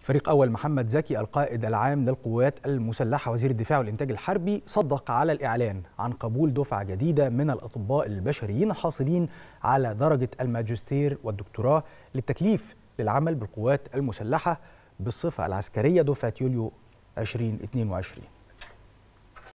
فريق أول محمد زكي القائد العام للقوات المسلحة وزير الدفاع والإنتاج الحربي صدق على الإعلان عن قبول دفعة جديدة من الأطباء البشريين الحاصلين على درجة الماجستير والدكتوراه للتكليف للعمل بالقوات المسلحة بالصفة العسكرية دفعة يوليو 2022